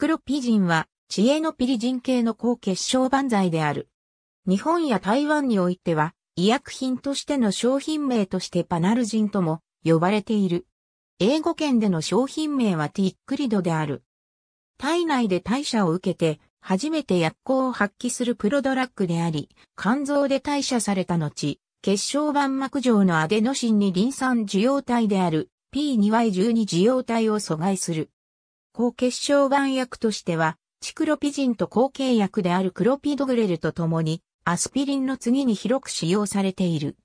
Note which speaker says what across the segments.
Speaker 1: クロピジンは、知恵のピリジン系の高血小万歳である。日本や台湾においては、医薬品としての商品名としてパナルジンとも呼ばれている。英語圏での商品名はティックリドである。体内で代謝を受けて、初めて薬効を発揮するプロドラッグであり、肝臓で代謝された後、血小板膜上のアデノシンにリン酸受容体である P2Y12 受容体を阻害する。高結晶板薬としては、チクロピジンと後継薬であるクロピドグレルと共に、アスピリンの次に広く使用されている。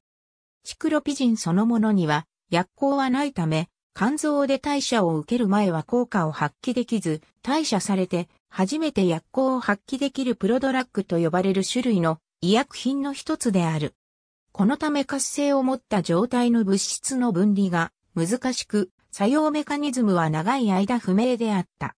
Speaker 1: チクロピジンそのものには、薬効はないため、肝臓で代謝を受ける前は効果を発揮できず、代謝されて初めて薬効を発揮できるプロドラッグと呼ばれる種類の医薬品の一つである。このため活性を持った状態の物質の分離が難しく、作用メカニズムは長い間不明であった。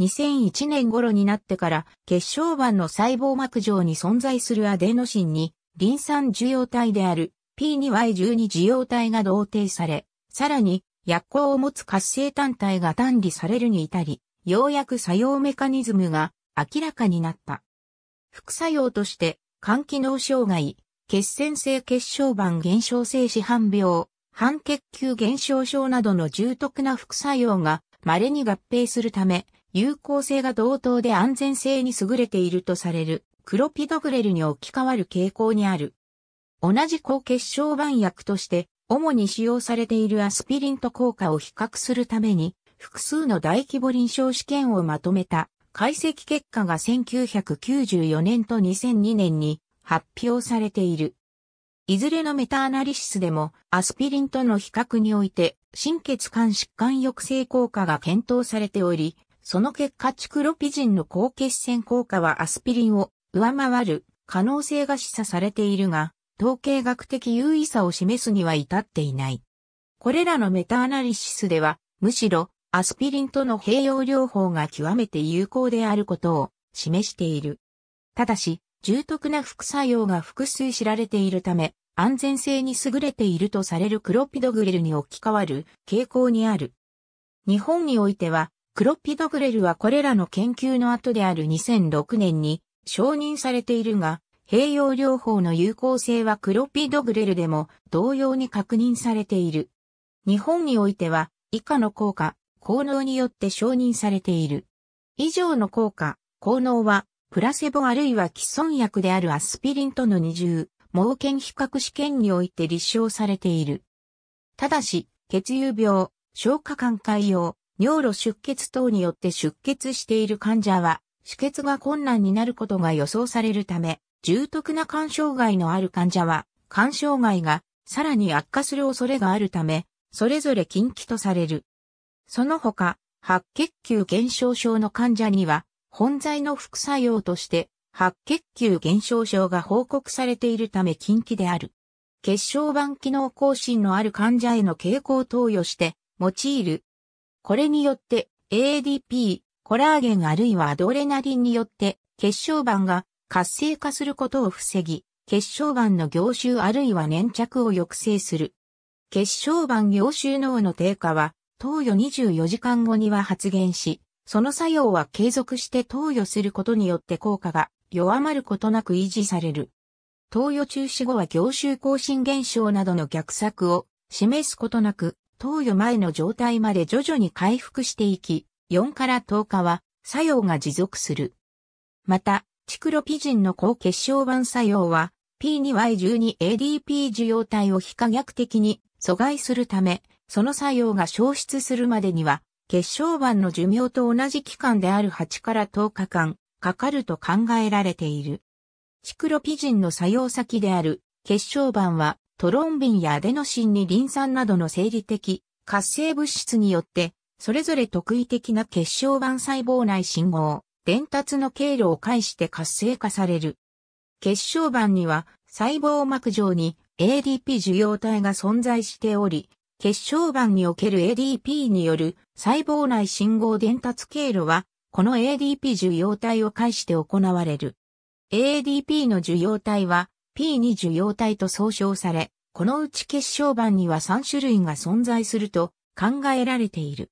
Speaker 1: 2001年頃になってから血小板の細胞膜上に存在するアデノシンにリン酸受容体である P2Y12 受容体が同定され、さらに薬効を持つ活性単体が単理されるに至り、ようやく作用メカニズムが明らかになった。副作用として、肝機能障害、血栓性血小板減少性死販病、半血球減少症などの重篤な副作用が稀に合併するため、有効性が同等で安全性に優れているとされるクロピドグレルに置き換わる傾向にある。同じ抗血小板薬として主に使用されているアスピリンと効果を比較するために複数の大規模臨床試験をまとめた解析結果が1994年と2002年に発表されている。いずれのメタアナリシスでもアスピリンとの比較において心血管疾患抑制効果が検討されており、その結果チクロピジンの高血栓効果はアスピリンを上回る可能性が示唆されているが、統計学的優位さを示すには至っていない。これらのメタアナリシスでは、むしろアスピリンとの併用療法が極めて有効であることを示している。ただし、重篤な副作用が複数知られているため、安全性に優れているとされるクロピドグレルに置き換わる傾向にある。日本においては、クロピドグレルはこれらの研究の後である2006年に承認されているが、併用療法の有効性はクロピドグレルでも同様に確認されている。日本においては、以下の効果、効能によって承認されている。以上の効果、効能はプラセボあるいは既存薬であるアスピリンとの二重、盲検比較試験において立証されている。ただし、血友病、消化管潰瘍、尿路出血等によって出血している患者は、止血が困難になることが予想されるため、重篤な肝障害のある患者は、肝障害がさらに悪化する恐れがあるため、それぞれ禁忌とされる。その他、白血球減少症の患者には、本剤の副作用として、白血球減少症が報告されているため禁忌である。血小板機能更新のある患者への経口投与して用いる。これによって ADP、コラーゲンあるいはアドレナリンによって血小板が活性化することを防ぎ、血小板の凝集あるいは粘着を抑制する。血小板凝集脳の低下は、投与24時間後には発現し、その作用は継続して投与することによって効果が弱まることなく維持される。投与中止後は凝集更新現象などの逆策を示すことなく、投与前の状態まで徐々に回復していき、4から10日は作用が持続する。また、チクロピジンの高血小板作用は P2Y12ADP 受容体を非可逆的に阻害するため、その作用が消失するまでには結晶板の寿命と同じ期間である8から10日間かかると考えられている。チクロピジンの作用先である結晶板はトロンビンやアデノシンにリン酸などの生理的活性物質によってそれぞれ特異的な結晶板細胞内信号、伝達の経路を介して活性化される。結晶板には細胞膜上に ADP 受容体が存在しており、血小板における ADP による細胞内信号伝達経路は、この ADP 受容体を介して行われる。ADP の受容体は P2 受容体と総称され、このうち血小板には3種類が存在すると考えられている。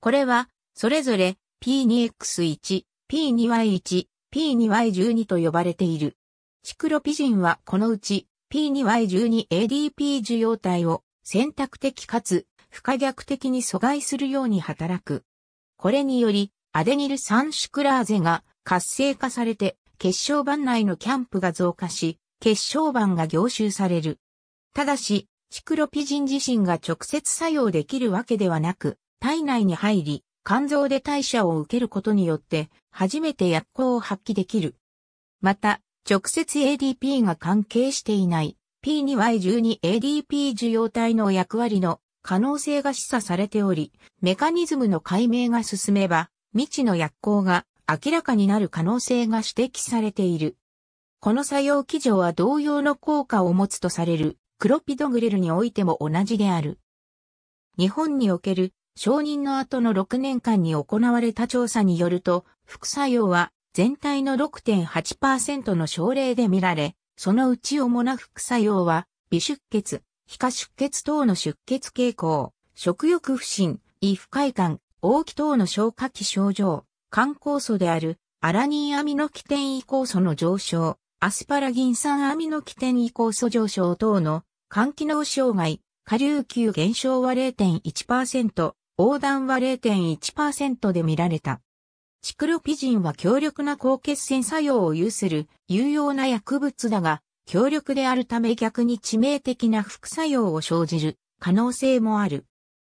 Speaker 1: これは、それぞれ P2X1、P2Y1、P2Y12 と呼ばれている。チクロピジンはこのうち P2Y12ADP 受容体を選択的かつ不可逆的に阻害するように働く。これにより、アデニル酸シュクラーゼが活性化されて、結晶板内のキャンプが増加し、結晶板が凝集される。ただし、チクロピジン自身が直接作用できるわけではなく、体内に入り、肝臓で代謝を受けることによって、初めて薬効を発揮できる。また、直接 ADP が関係していない P2Y12ADP 受容体の役割の可能性が示唆されており、メカニズムの解明が進めば、未知の薬効が明らかになる可能性が指摘されている。この作用基準は同様の効果を持つとされるクロピドグレルにおいても同じである。日本における承認の後の6年間に行われた調査によると、副作用は全体の6.8%の症例で見られ、そのうち主な副作用は、微出血、皮下出血等の出血傾向、食欲不振、胃不快感、大気等の消化器症状、肝酵素である、アラニンアミノキテン異酵素の上昇、アスパラギン酸アミノキテン異酵素上昇等の肝機能障害、下流球減少は0.1%、横断は0.1%で見られた。チクロピジンは強力な抗血栓作用を有する有用な薬物だが、強力であるため逆に致命的な副作用を生じる可能性もある。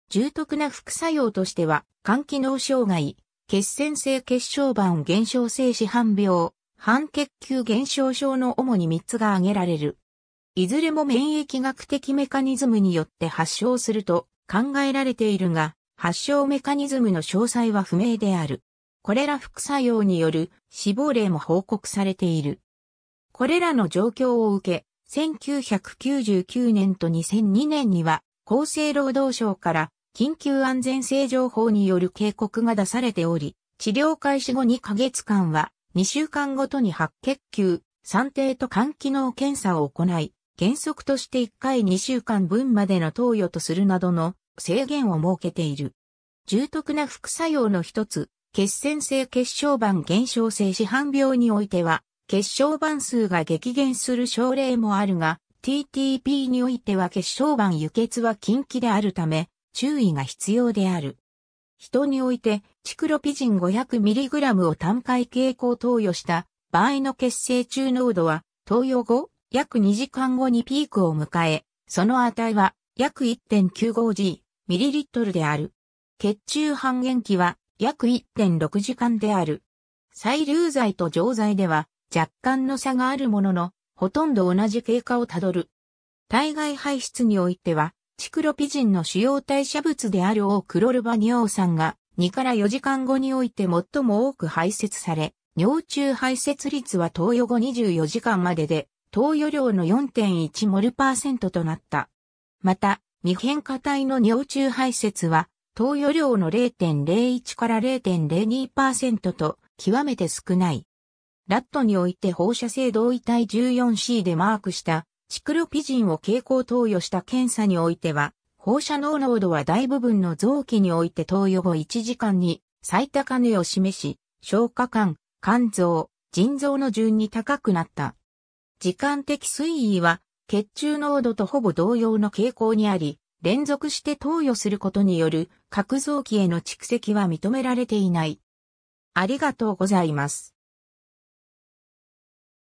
Speaker 1: 重篤な副作用としては、肝機能障害、血栓性血小板減少性死斑病、半血球減少症の主に3つが挙げられる。いずれも免疫学的メカニズムによって発症すると考えられているが、発症メカニズムの詳細は不明である。これら副作用による死亡例も報告されている。これらの状況を受け、1999年と2002年には、厚生労働省から緊急安全性情報による警告が出されており、治療開始後2ヶ月間は、2週間ごとに白血球、酸定と肝機能検査を行い、原則として1回2週間分までの投与とするなどの制限を設けている。重篤な副作用の一つ、血栓性血小板減少性市販病においては、血小板数が激減する症例もあるが、TTP においては血小板輸血は禁忌であるため、注意が必要である。人において、チクロピジン 500mg を単回傾向投与した場合の血清中濃度は、投与後、約2時間後にピークを迎え、その値は約 1.95G、ミリリットルである。血中半減期は約1.6時間である。再流剤と錠剤では若干の差があるものの、ほとんど同じ経過をたどる。体外排出においては、チクロピジンの主要代謝物であるオークロルバニオ酸が2から4時間後において最も多く排泄され、尿中排泄率は投与後24時間までで、投与量の4.1モルパーセントとなった。また、未変化体の尿中排泄は投与量の0.01から0.02%と極めて少ない。ラットにおいて放射性同位体 14C でマークしたチクロピジンを蛍光投与した検査においては、放射能濃度は大部分の臓器において投与後1時間に最高値を示し、消化管、肝臓、腎臓の順に高くなった。時間的推移は血中濃度とほぼ同様の傾向にあり、連続して投与することによる核臓器への蓄積は認められていない。ありがとうございます。